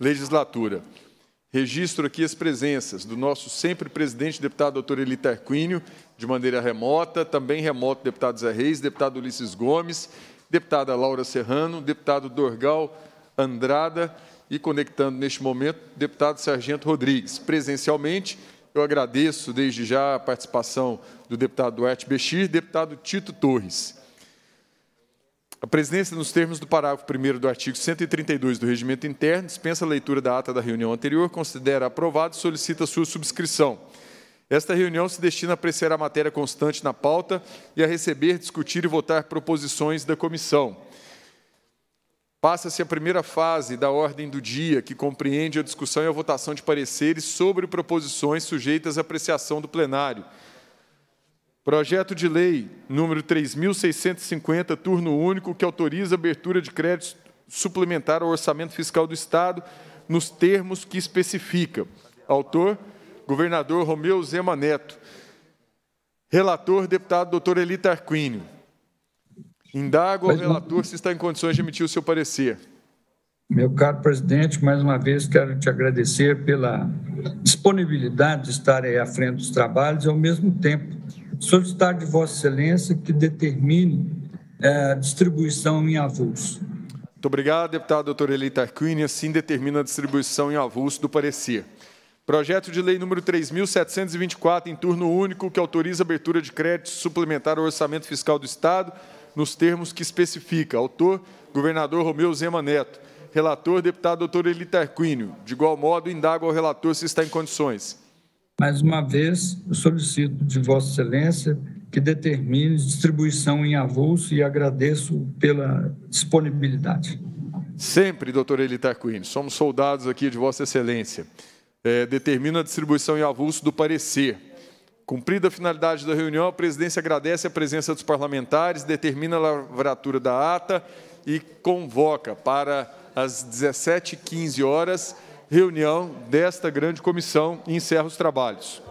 legislatura. Registro aqui as presenças do nosso sempre presidente, deputado doutor Eli Tarquínio, de maneira remota, também remoto, deputado Zé Reis, deputado Ulisses Gomes, deputada Laura Serrano, deputado Dorgal Andrada e, conectando neste momento, deputado Sargento Rodrigues. Presencialmente, eu agradeço desde já a participação do deputado Duarte Bechir, deputado Tito Torres. A presidência, nos termos do parágrafo 1 do artigo 132 do Regimento Interno, dispensa a leitura da ata da reunião anterior, considera aprovado e solicita sua subscrição. Esta reunião se destina a apreciar a matéria constante na pauta e a receber, discutir e votar proposições da comissão. Passa-se a primeira fase da ordem do dia, que compreende a discussão e a votação de pareceres sobre proposições sujeitas à apreciação do plenário. Projeto de lei número 3650, turno único, que autoriza a abertura de crédito suplementar ao orçamento fiscal do Estado nos termos que especifica. Autor, governador Romeu Zema Neto. Relator, deputado doutor Eli Tarquínio. Indago ao relator se está em condições de emitir o seu parecer. Meu caro presidente, mais uma vez quero te agradecer pela disponibilidade de estar aí à frente dos trabalhos e, ao mesmo tempo, solicitar de Vossa Excelência que determine é, distribuição em avulso. Muito obrigado, deputado doutor Eli Tarquini. Assim determina a distribuição em avulso do parecer. Projeto de lei número 3.724, em turno único, que autoriza abertura de crédito suplementar ao orçamento fiscal do Estado, nos termos que especifica. Autor, governador Romeu Zema Neto. Relator, deputado doutor Eli Tarquínio. De igual modo, indago ao relator se está em condições. Mais uma vez, eu solicito de Vossa Excelência que determine distribuição em avulso e agradeço pela disponibilidade. Sempre, doutor Elitar Queen, somos soldados aqui de Vossa Excelência. É, determina a distribuição em avulso do parecer. Cumprida a finalidade da reunião, a presidência agradece a presença dos parlamentares, determina a lavratura da ata e convoca para as 17h15 horas reunião desta grande comissão e encerro os trabalhos.